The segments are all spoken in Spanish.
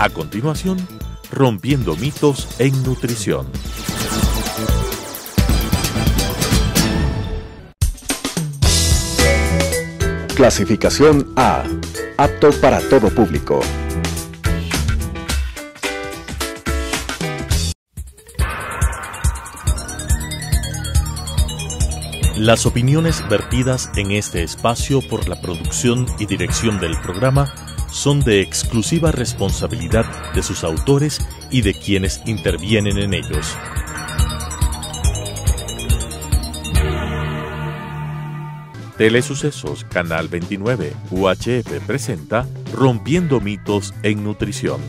A continuación, rompiendo mitos en nutrición. Clasificación A. Apto para todo público. Las opiniones vertidas en este espacio por la producción y dirección del programa son de exclusiva responsabilidad de sus autores y de quienes intervienen en ellos. Telesucesos, Canal 29, UHF presenta Rompiendo mitos en nutrición.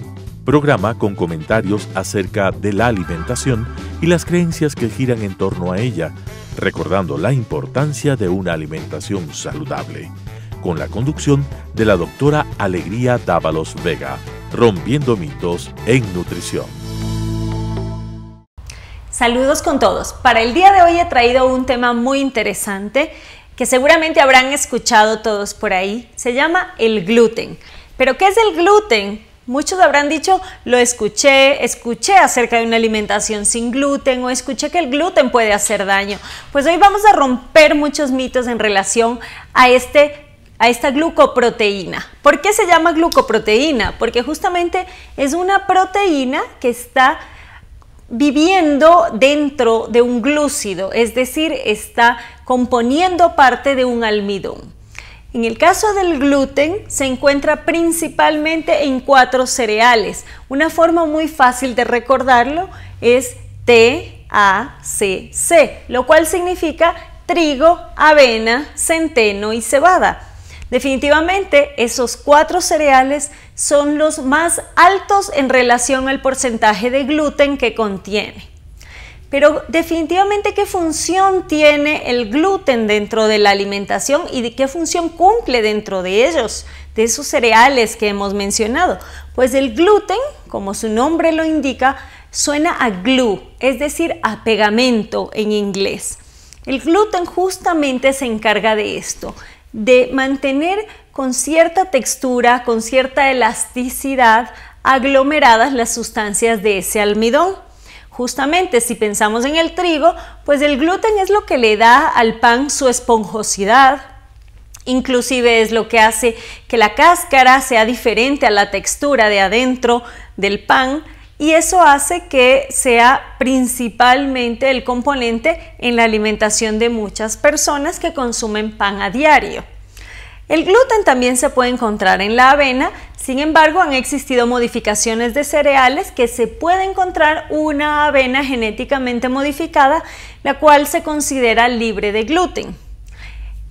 Programa con comentarios acerca de la alimentación y las creencias que giran en torno a ella, recordando la importancia de una alimentación saludable con la conducción de la doctora Alegría Dávalos Vega, rompiendo mitos en nutrición. Saludos con todos. Para el día de hoy he traído un tema muy interesante que seguramente habrán escuchado todos por ahí. Se llama el gluten. ¿Pero qué es el gluten? Muchos habrán dicho, lo escuché, escuché acerca de una alimentación sin gluten o escuché que el gluten puede hacer daño. Pues hoy vamos a romper muchos mitos en relación a este a esta glucoproteína. ¿Por qué se llama glucoproteína? Porque justamente es una proteína que está viviendo dentro de un glúcido, es decir, está componiendo parte de un almidón. En el caso del gluten, se encuentra principalmente en cuatro cereales. Una forma muy fácil de recordarlo es TACC, lo cual significa trigo, avena, centeno y cebada. Definitivamente, esos cuatro cereales son los más altos en relación al porcentaje de gluten que contiene. Pero definitivamente, ¿qué función tiene el gluten dentro de la alimentación y de qué función cumple dentro de ellos, de esos cereales que hemos mencionado? Pues el gluten, como su nombre lo indica, suena a glue, es decir, a pegamento en inglés. El gluten justamente se encarga de esto, de mantener con cierta textura, con cierta elasticidad, aglomeradas las sustancias de ese almidón. Justamente si pensamos en el trigo, pues el gluten es lo que le da al pan su esponjosidad, inclusive es lo que hace que la cáscara sea diferente a la textura de adentro del pan, y eso hace que sea principalmente el componente en la alimentación de muchas personas que consumen pan a diario. El gluten también se puede encontrar en la avena, sin embargo han existido modificaciones de cereales que se puede encontrar una avena genéticamente modificada, la cual se considera libre de gluten.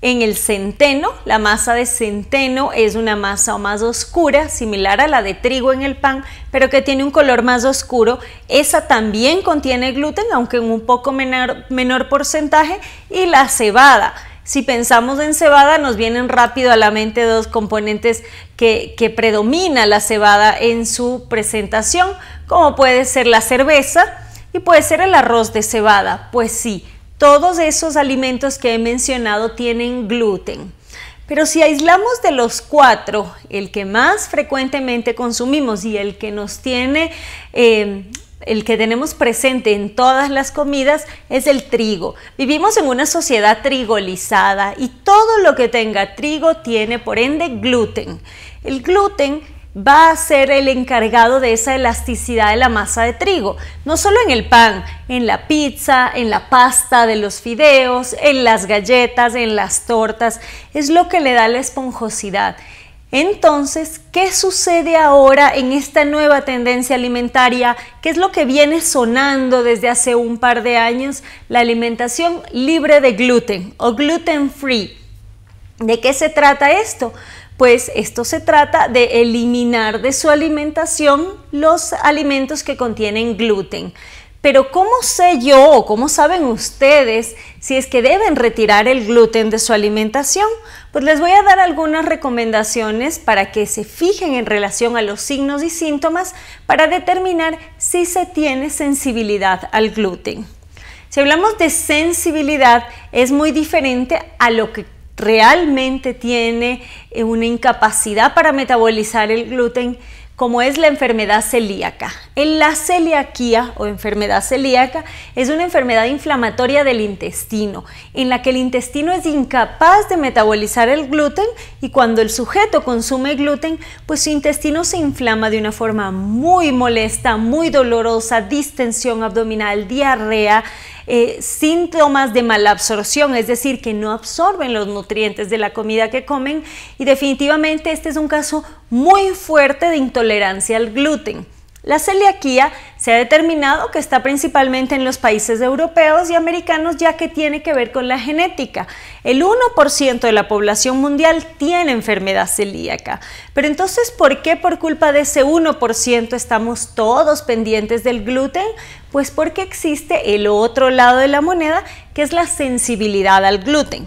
En el centeno, la masa de centeno es una masa más oscura, similar a la de trigo en el pan, pero que tiene un color más oscuro. Esa también contiene gluten, aunque en un poco menor, porcentaje. Y la cebada. Si pensamos en cebada, nos vienen rápido a la mente dos componentes que predomina la cebada en su presentación, como puede ser la cerveza y puede ser el arroz de cebada. Pues sí, todos esos alimentos que he mencionado tienen gluten. Pero si aislamos de los cuatro el que más frecuentemente consumimos y el que nos tiene, eh, el que tenemos presente en todas las comidas es el trigo. Vivimos en una sociedad trigolizada y todo lo que tenga trigo tiene por ende gluten. El gluten va a ser el encargado de esa elasticidad de la masa de trigo, no solo en el pan, en la pizza, en la pasta de los fideos, en las galletas, en las tortas, es lo que le da la esponjosidad. Entonces, ¿qué sucede ahora en esta nueva tendencia alimentaria? ¿Qué es lo que viene sonando desde hace un par de años? La alimentación libre de gluten o gluten free. ¿De qué se trata esto? pues esto se trata de eliminar de su alimentación los alimentos que contienen gluten. Pero ¿cómo sé yo o cómo saben ustedes si es que deben retirar el gluten de su alimentación? Pues les voy a dar algunas recomendaciones para que se fijen en relación a los signos y síntomas para determinar si se tiene sensibilidad al gluten. Si hablamos de sensibilidad, es muy diferente a lo que realmente tiene eh, una incapacidad para metabolizar el gluten, como es la enfermedad celíaca. En la celiaquía o enfermedad celíaca es una enfermedad inflamatoria del intestino, en la que el intestino es incapaz de metabolizar el gluten y cuando el sujeto consume gluten, pues su intestino se inflama de una forma muy molesta, muy dolorosa, distensión abdominal, diarrea, eh, síntomas de malabsorción, es decir, que no absorben los nutrientes de la comida que comen y definitivamente este es un caso muy fuerte de intolerancia al gluten. La celiaquía se ha determinado que está principalmente en los países europeos y americanos ya que tiene que ver con la genética. El 1% de la población mundial tiene enfermedad celíaca. Pero entonces, ¿por qué por culpa de ese 1% estamos todos pendientes del gluten? Pues porque existe el otro lado de la moneda, que es la sensibilidad al gluten.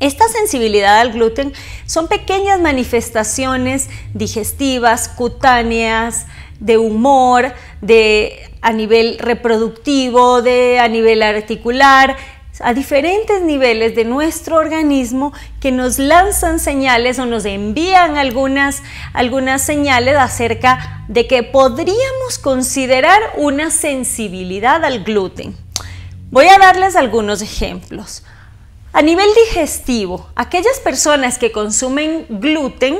Esta sensibilidad al gluten son pequeñas manifestaciones digestivas, cutáneas, de humor, de a nivel reproductivo, de a nivel articular, a diferentes niveles de nuestro organismo que nos lanzan señales o nos envían algunas, algunas señales acerca de que podríamos considerar una sensibilidad al gluten. Voy a darles algunos ejemplos. A nivel digestivo, aquellas personas que consumen gluten,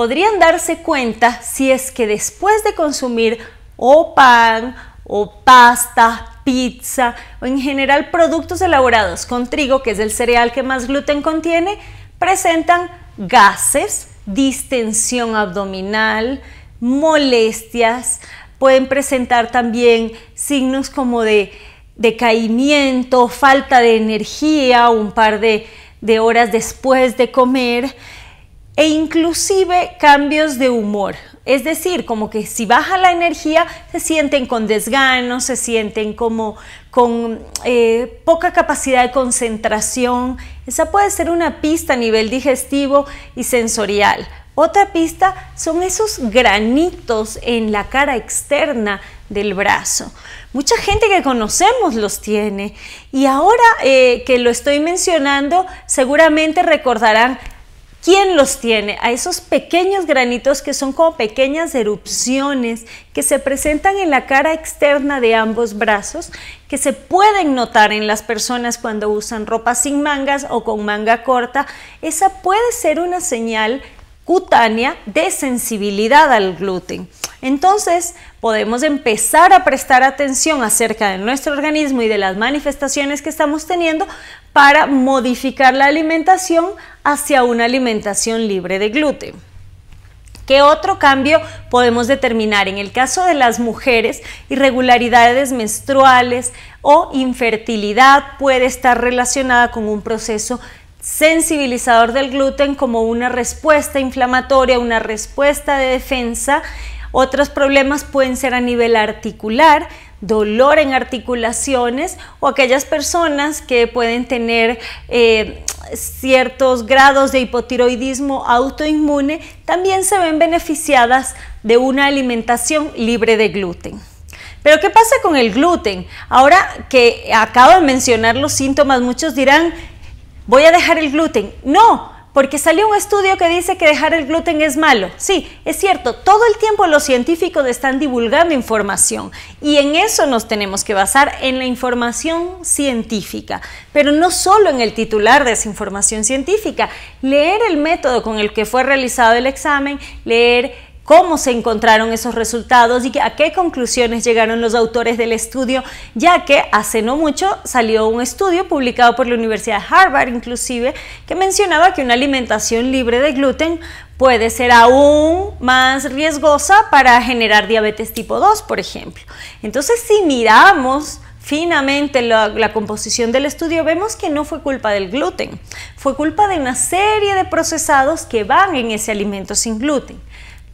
podrían darse cuenta si es que después de consumir o pan o pasta, pizza o en general productos elaborados con trigo, que es el cereal que más gluten contiene, presentan gases, distensión abdominal, molestias, pueden presentar también signos como de decaimiento, falta de energía un par de, de horas después de comer e inclusive cambios de humor. Es decir, como que si baja la energía, se sienten con desgano, se sienten como con eh, poca capacidad de concentración. Esa puede ser una pista a nivel digestivo y sensorial. Otra pista son esos granitos en la cara externa del brazo. Mucha gente que conocemos los tiene. Y ahora eh, que lo estoy mencionando, seguramente recordarán ¿Quién los tiene? A esos pequeños granitos que son como pequeñas erupciones que se presentan en la cara externa de ambos brazos, que se pueden notar en las personas cuando usan ropa sin mangas o con manga corta. Esa puede ser una señal cutánea de sensibilidad al gluten. Entonces, podemos empezar a prestar atención acerca de nuestro organismo y de las manifestaciones que estamos teniendo para modificar la alimentación hacia una alimentación libre de gluten. ¿Qué otro cambio podemos determinar? En el caso de las mujeres, irregularidades menstruales o infertilidad puede estar relacionada con un proceso sensibilizador del gluten como una respuesta inflamatoria, una respuesta de defensa. Otros problemas pueden ser a nivel articular, dolor en articulaciones o aquellas personas que pueden tener eh, ciertos grados de hipotiroidismo autoinmune también se ven beneficiadas de una alimentación libre de gluten. Pero ¿qué pasa con el gluten? Ahora que acabo de mencionar los síntomas, muchos dirán, voy a dejar el gluten. No, porque salió un estudio que dice que dejar el gluten es malo. Sí, es cierto, todo el tiempo los científicos están divulgando información y en eso nos tenemos que basar en la información científica, pero no solo en el titular de esa información científica, leer el método con el que fue realizado el examen, leer cómo se encontraron esos resultados y a qué conclusiones llegaron los autores del estudio, ya que hace no mucho salió un estudio publicado por la Universidad de Harvard inclusive que mencionaba que una alimentación libre de gluten puede ser aún más riesgosa para generar diabetes tipo 2, por ejemplo. Entonces, si miramos finamente la, la, composición del estudio, vemos que no fue culpa del gluten, fue culpa de una serie de procesados que van en ese alimento sin gluten.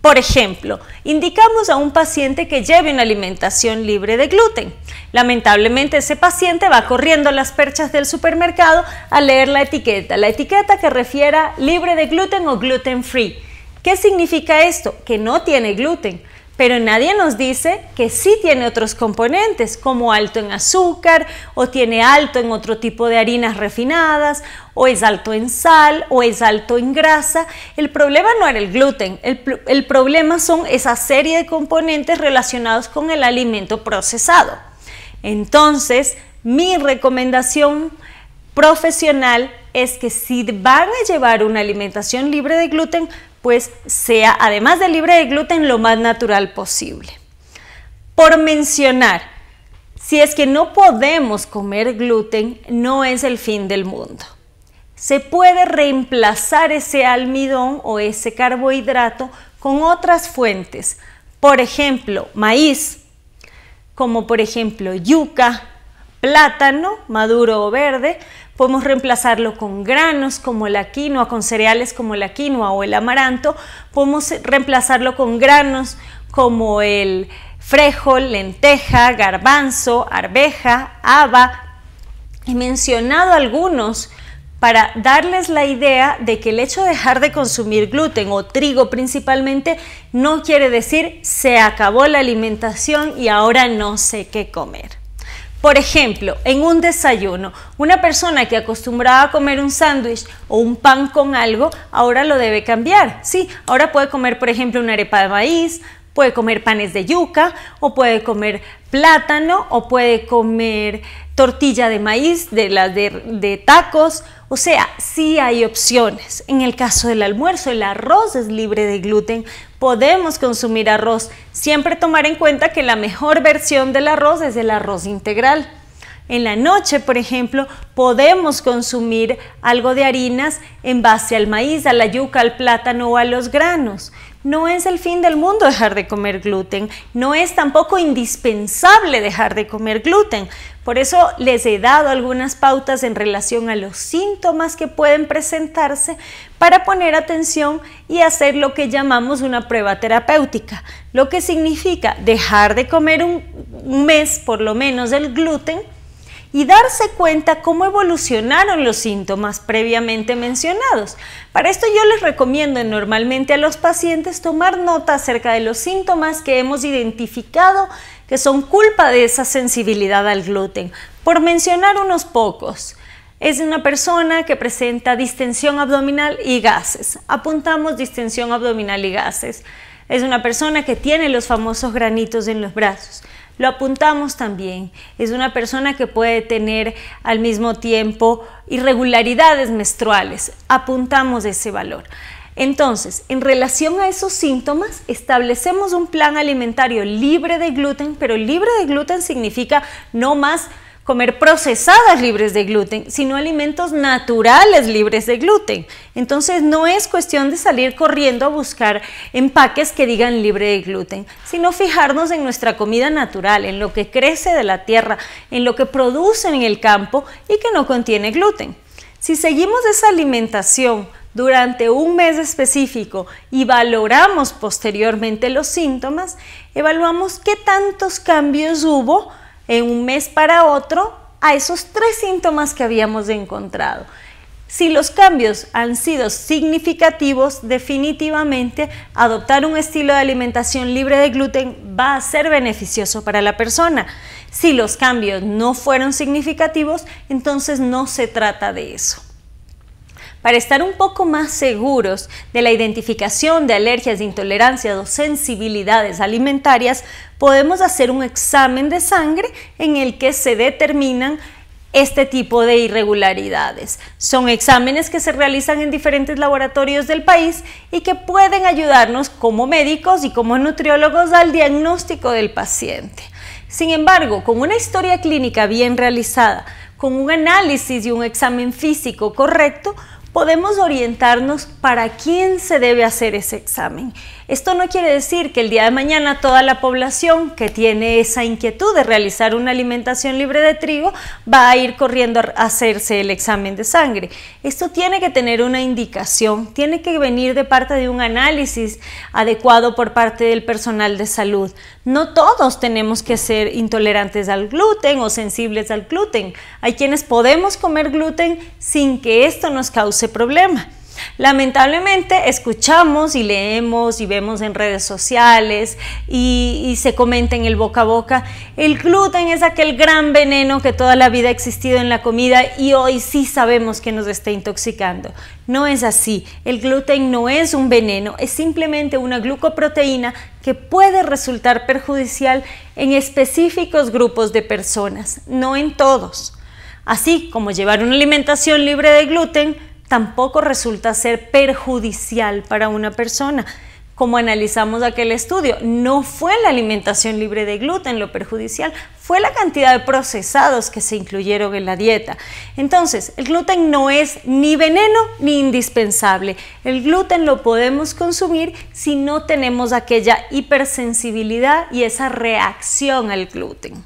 Por ejemplo, indicamos a un paciente que lleve una alimentación libre de gluten. Lamentablemente ese paciente va corriendo a las perchas del supermercado a leer la etiqueta, la etiqueta que refiera libre de gluten o gluten free. ¿Qué significa esto? Que no tiene gluten. Pero nadie nos dice que sí tiene otros componentes, como alto en azúcar, o tiene alto en otro tipo de harinas refinadas, o es alto en sal o es alto en grasa. El problema no era el gluten, el, el problema son esa serie de componentes relacionados con el alimento procesado. Entonces, mi recomendación profesional es que si van a llevar una alimentación libre de gluten, pues sea, además de libre de gluten, lo más natural posible. Por mencionar, si es que no podemos comer gluten, no es el fin del mundo se puede reemplazar ese almidón o ese carbohidrato con otras fuentes, por ejemplo, maíz, como por ejemplo yuca, plátano maduro o verde, podemos reemplazarlo con granos como la quinoa, con cereales como la quinoa o el amaranto, podemos reemplazarlo con granos como el frejo, lenteja, garbanzo, arveja, haba. He mencionado algunos para darles la idea de que el hecho de dejar de consumir gluten o trigo principalmente no quiere decir se acabó la alimentación y ahora no sé qué comer. Por ejemplo, en un desayuno, una persona que acostumbraba a comer un sándwich o un pan con algo, ahora lo debe cambiar. Sí, ahora puede comer, por ejemplo, una arepa de maíz, puede comer panes de yuca o puede comer plátano o puede comer tortilla de maíz, de las de, tacos, o sea, sí hay opciones. En el caso del almuerzo, el arroz es libre de gluten, podemos consumir arroz, siempre tomar en cuenta que la mejor versión del arroz es el arroz integral. En la noche, por ejemplo, podemos consumir algo de harinas en base al maíz, a la yuca, al plátano o a los granos. No es el fin del mundo dejar de comer gluten, no es tampoco indispensable dejar de comer gluten. Por eso les he dado algunas pautas en relación a los síntomas que pueden presentarse para poner atención y hacer lo que llamamos una prueba terapéutica, lo que significa dejar de comer un, mes por lo menos el gluten y darse cuenta cómo evolucionaron los síntomas previamente mencionados. Para esto yo les recomiendo normalmente a los pacientes tomar nota acerca de los síntomas que hemos identificado que son culpa de esa sensibilidad al gluten, por mencionar unos pocos. Es una persona que presenta distensión abdominal y gases. Apuntamos distensión abdominal y gases. Es una persona que tiene los famosos granitos en los brazos. Lo apuntamos también. Es una persona que puede tener al mismo tiempo irregularidades menstruales. Apuntamos ese valor. Entonces, en relación a esos síntomas, establecemos un plan alimentario libre de gluten, pero libre de gluten significa no más comer procesadas libres de gluten, sino alimentos naturales libres de gluten. Entonces no es cuestión de salir corriendo a buscar empaques que digan libre de gluten, sino fijarnos en nuestra comida natural, en lo que crece de la tierra, en lo que produce en el campo y que no contiene gluten. Si seguimos esa alimentación durante un mes específico y valoramos posteriormente los síntomas, evaluamos qué tantos cambios hubo en un mes para otro a esos tres síntomas que habíamos encontrado. Si los cambios han sido significativos, definitivamente adoptar un estilo de alimentación libre de gluten va a ser beneficioso para la persona. Si los cambios no fueron significativos, entonces no se trata de eso para estar un poco más seguros de la identificación de alergias, de intolerancias o sensibilidades alimentarias, podemos hacer un examen de sangre en el que se determinan este tipo de irregularidades. Son exámenes que se realizan en diferentes laboratorios del país y que pueden ayudarnos como médicos y como nutriólogos al diagnóstico del paciente. Sin embargo, con una historia clínica bien realizada, con un análisis y un examen físico correcto, podemos orientarnos para quién se debe hacer ese examen. Esto no quiere decir que el día de mañana toda la población que tiene esa inquietud de realizar una alimentación libre de trigo va a ir corriendo a hacerse el examen de sangre. Esto tiene que tener una indicación, tiene que venir de parte de un análisis adecuado por parte del personal de salud. No todos tenemos que ser intolerantes al gluten o sensibles al gluten. Hay quienes podemos comer gluten sin que esto nos cause problema. Lamentablemente escuchamos y leemos y vemos en redes sociales y, se comenta en el boca a boca, el gluten es aquel gran veneno que toda la vida ha existido en la comida y hoy sí sabemos que nos está intoxicando. No es así, el gluten no es un veneno, es simplemente una glucoproteína que puede resultar perjudicial en específicos grupos de personas, no en todos. Así como llevar una alimentación libre de gluten, tampoco resulta ser perjudicial para una persona. Como analizamos aquel estudio, no fue la alimentación libre de gluten lo perjudicial, fue la cantidad de procesados que se incluyeron en la dieta. Entonces, el gluten no es ni veneno ni indispensable. El gluten lo podemos consumir si no tenemos aquella hipersensibilidad y esa reacción al gluten.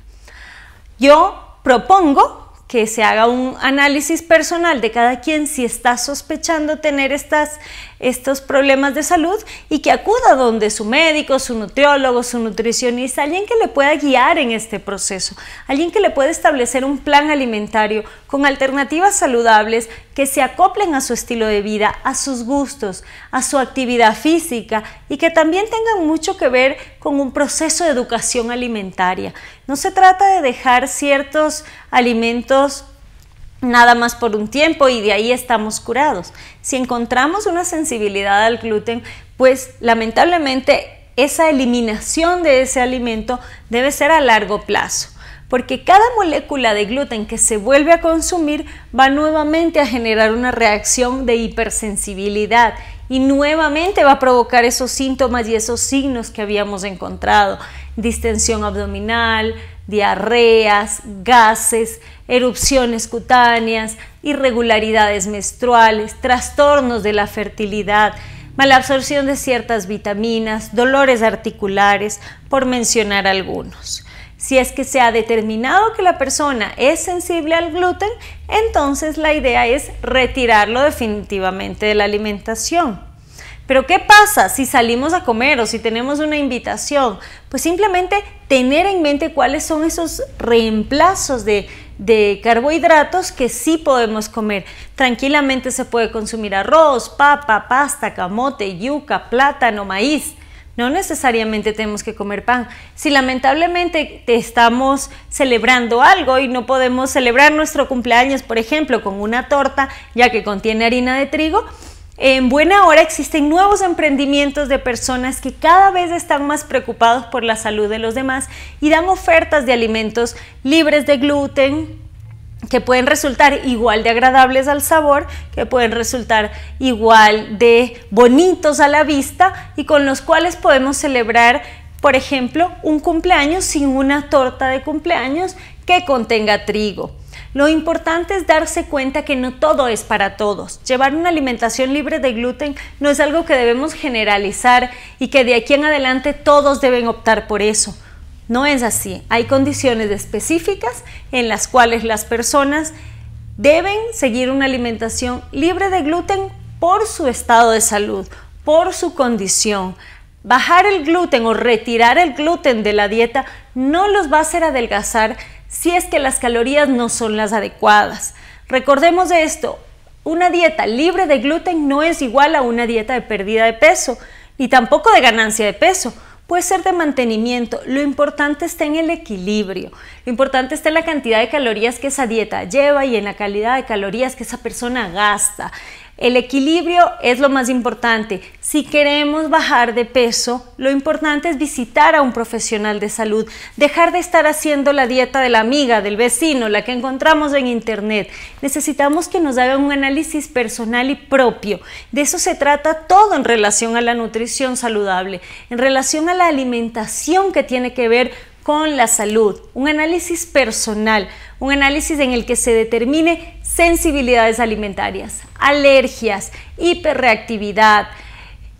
Yo propongo que se haga un análisis personal de cada quien si está sospechando tener estas estos problemas de salud y que acuda donde su médico, su nutriólogo, su nutricionista, alguien que le pueda guiar en este proceso, alguien que le pueda establecer un plan alimentario con alternativas saludables que se acoplen a su estilo de vida, a sus gustos, a su actividad física y que también tengan mucho que ver con un proceso de educación alimentaria. No se trata de dejar ciertos alimentos nada más por un tiempo y de ahí estamos curados. Si encontramos una sensibilidad al gluten, pues lamentablemente esa eliminación de ese alimento debe ser a largo plazo, porque cada molécula de gluten que se vuelve a consumir va nuevamente a generar una reacción de hipersensibilidad y nuevamente va a provocar esos síntomas y esos signos que habíamos encontrado, distensión abdominal, diarreas, gases, erupciones cutáneas, irregularidades menstruales, trastornos de la fertilidad, malabsorción de ciertas vitaminas, dolores articulares, por mencionar algunos. Si es que se ha determinado que la persona es sensible al gluten, entonces la idea es retirarlo definitivamente de la alimentación. Pero ¿qué pasa si salimos a comer o si tenemos una invitación? Pues simplemente tener en mente cuáles son esos reemplazos de, carbohidratos que sí podemos comer. Tranquilamente se puede consumir arroz, papa, pasta, camote, yuca, plátano, maíz. No necesariamente tenemos que comer pan. Si lamentablemente estamos celebrando algo y no podemos celebrar nuestro cumpleaños, por ejemplo, con una torta ya que contiene harina de trigo, en buena hora existen nuevos emprendimientos de personas que cada vez están más preocupados por la salud de los demás y dan ofertas de alimentos libres de gluten, que pueden resultar igual de agradables al sabor, que pueden resultar igual de bonitos a la vista y con los cuales podemos celebrar, por ejemplo, un cumpleaños sin una torta de cumpleaños que contenga trigo lo importante es darse cuenta que no todo es para todos. Llevar una alimentación libre de gluten no es algo que debemos generalizar y que de aquí en adelante todos deben optar por eso. No es así. Hay condiciones específicas en las cuales las personas deben seguir una alimentación libre de gluten por su estado de salud, por su condición. Bajar el gluten o retirar el gluten de la dieta no los va a hacer adelgazar si es que las calorías no son las adecuadas. Recordemos de esto, una dieta libre de gluten no es igual a una dieta de pérdida de peso, ni tampoco de ganancia de peso. Puede ser de mantenimiento, lo importante está en el equilibrio, lo importante está en la cantidad de calorías que esa dieta lleva y en la calidad de calorías que esa persona gasta. El equilibrio es lo más importante. Si queremos bajar de peso, lo importante es visitar a un profesional de salud, dejar de estar haciendo la dieta de la amiga, del vecino, la que encontramos en internet. Necesitamos que nos hagan un análisis personal y propio. De eso se trata todo en relación a la nutrición saludable, en relación a la alimentación que tiene que ver con la salud, un análisis personal, un análisis en el que se determine sensibilidades alimentarias, alergias, hiperreactividad.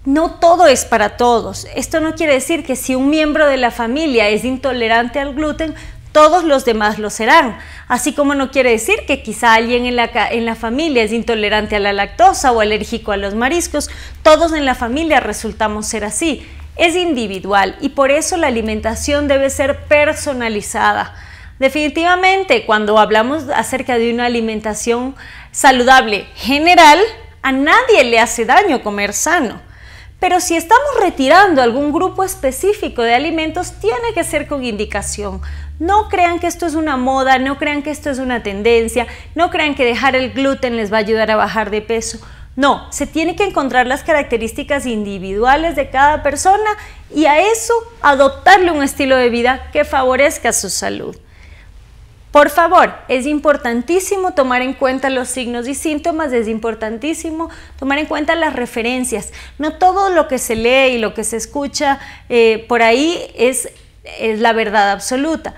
No todo es para todos. Esto no quiere decir que si un miembro de la familia es intolerante al gluten, todos los demás lo serán. Así como no quiere decir que quizá alguien en la, en la, familia es intolerante a la lactosa o alérgico a los mariscos, todos en la familia resultamos ser así es individual y por eso la alimentación debe ser personalizada. Definitivamente, cuando hablamos acerca de una alimentación saludable general, a nadie le hace daño comer sano. Pero si estamos retirando algún grupo específico de alimentos, tiene que ser con indicación. No crean que esto es una moda, no crean que esto es una tendencia, no crean que dejar el gluten les va a ayudar a bajar de peso. No, se tiene que encontrar las características individuales de cada persona y a eso adoptarle un estilo de vida que favorezca su salud. Por favor, es importantísimo tomar en cuenta los signos y síntomas, es importantísimo tomar en cuenta las referencias. No todo lo que se lee y lo que se escucha eh, por ahí es la verdad absoluta.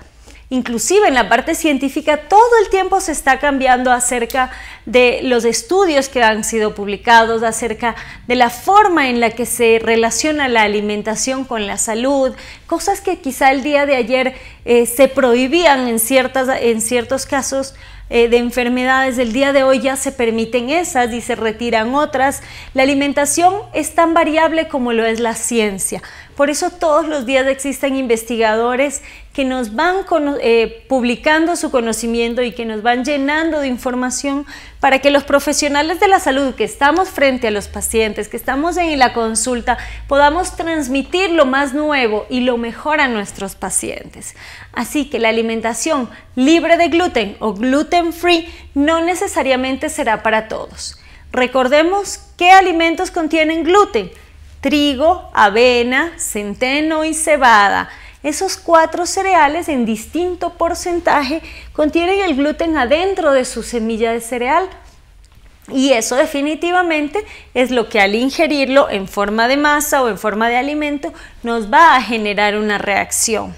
Inclusive en la parte científica todo el tiempo se está cambiando acerca de los estudios que han sido publicados, acerca de la forma en la que se relaciona la alimentación con la salud, cosas que quizá el día de ayer eh, se prohibían en, ciertas, en ciertos casos, eh, de enfermedades del día de hoy ya se permiten esas y se retiran otras. La alimentación es tan variable como lo es la ciencia. Por eso todos los días existen investigadores que nos van eh, publicando su conocimiento y que nos van llenando de información para que los profesionales de la salud que estamos frente a los pacientes, que estamos en la consulta, podamos transmitir lo más nuevo y lo mejor a nuestros pacientes. Así que la alimentación libre de gluten o gluten free no necesariamente será para todos. Recordemos qué alimentos contienen gluten. Trigo, avena, centeno y cebada esos cuatro cereales en distinto porcentaje contienen el gluten adentro de su semilla de cereal. Y eso definitivamente es lo que al ingerirlo en forma de masa o en forma de alimento nos va a generar una reacción.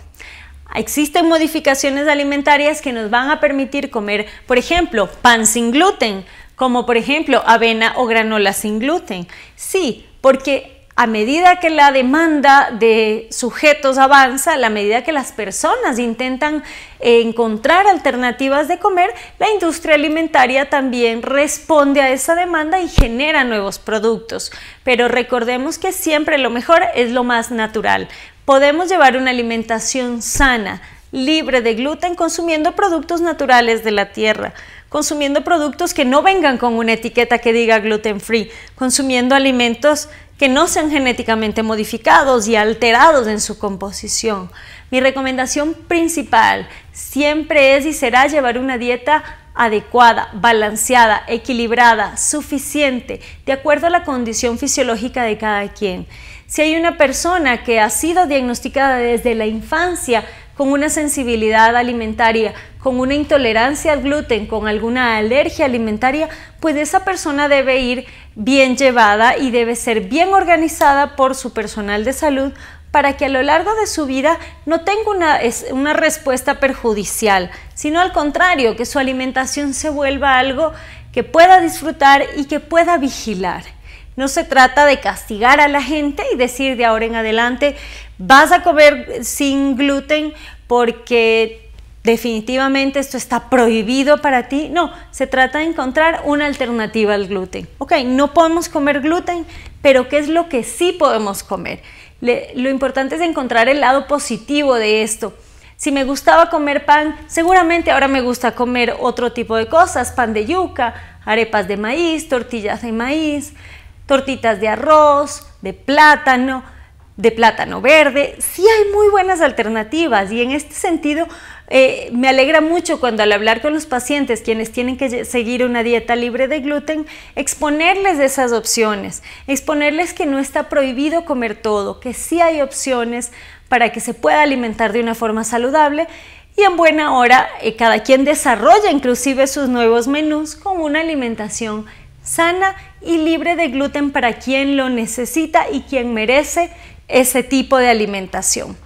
Existen modificaciones alimentarias que nos van a permitir comer, por ejemplo, pan sin gluten, como por ejemplo avena o granola sin gluten. Sí, porque a medida que la demanda de sujetos avanza, a medida que las personas intentan encontrar alternativas de comer, la industria alimentaria también responde a esa demanda y genera nuevos productos. Pero recordemos que siempre lo mejor es lo más natural. Podemos llevar una alimentación sana, libre de gluten, consumiendo productos naturales de la tierra consumiendo productos que no vengan con una etiqueta que diga gluten free, consumiendo alimentos que no sean genéticamente modificados y alterados en su composición. Mi recomendación principal siempre es y será llevar una dieta adecuada, balanceada, equilibrada, suficiente, de acuerdo a la condición fisiológica de cada quien. Si hay una persona que ha sido diagnosticada desde la infancia, con una sensibilidad alimentaria, con una intolerancia al gluten, con alguna alergia alimentaria, pues esa persona debe ir bien llevada y debe ser bien organizada por su personal de salud para que a lo largo de su vida no tenga una, una respuesta perjudicial, sino al contrario, que su alimentación se vuelva algo que pueda disfrutar y que pueda vigilar. No se trata de castigar a la gente y decir de ahora en adelante Vas a comer sin gluten porque definitivamente esto está prohibido para ti. No, se trata de encontrar una alternativa al gluten. Ok, no podemos comer gluten, pero ¿qué es lo que sí podemos comer? lo importante es encontrar el lado positivo de esto. Si me gustaba comer pan, seguramente ahora me gusta comer otro tipo de cosas, pan de yuca, arepas de maíz, tortillas de maíz, tortitas de arroz, de plátano de plátano verde. Sí hay muy buenas alternativas y en este sentido eh, me alegra mucho cuando al hablar con los pacientes, quienes tienen que seguir una dieta libre de gluten, exponerles esas opciones, exponerles que no está prohibido comer todo, que sí hay opciones para que se pueda alimentar de una forma saludable y en buena hora eh, cada quien desarrolla inclusive sus nuevos menús con una alimentación sana y libre de gluten para quien lo necesita y quien merece ese tipo de alimentación.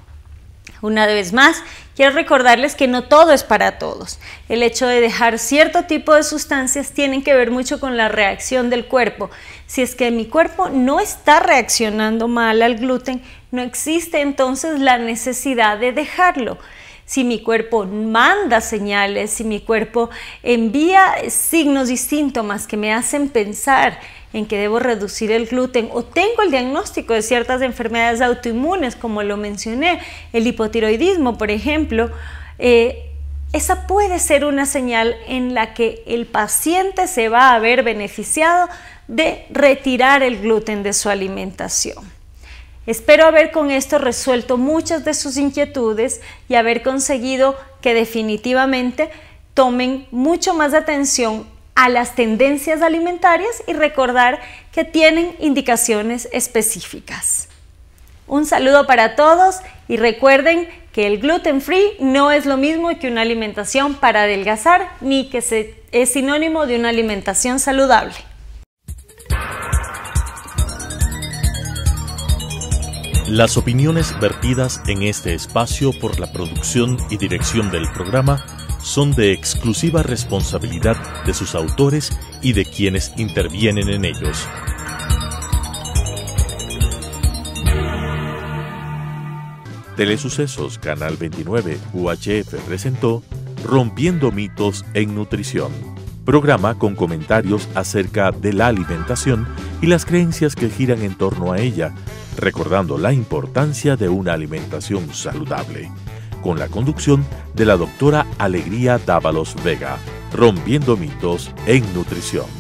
Una vez más, quiero recordarles que no todo es para todos. El hecho de dejar cierto tipo de sustancias tiene que ver mucho con la reacción del cuerpo. Si es que mi cuerpo no está reaccionando mal al gluten, no existe entonces la necesidad de dejarlo. Si mi cuerpo manda señales, si mi cuerpo envía signos y síntomas que me hacen pensar en que debo reducir el gluten o tengo el diagnóstico de ciertas enfermedades autoinmunes, como lo mencioné, el hipotiroidismo, por ejemplo, eh, esa puede ser una señal en la que el paciente se va a ver beneficiado de retirar el gluten de su alimentación. Espero haber con esto resuelto muchas de sus inquietudes y haber conseguido que definitivamente tomen mucho más atención a las tendencias alimentarias y recordar que tienen indicaciones específicas. Un saludo para todos y recuerden que el gluten free no es lo mismo que una alimentación para adelgazar ni que es sinónimo de una alimentación saludable. Las opiniones vertidas en este espacio por la producción y dirección del programa son de exclusiva responsabilidad de sus autores y de quienes intervienen en ellos. Telesucesos Canal 29 UHF presentó Rompiendo mitos en nutrición, programa con comentarios acerca de la alimentación y las creencias que giran en torno a ella, recordando la importancia de una alimentación saludable con la conducción de la doctora Alegría Dávalos Vega, rompiendo mitos en nutrición.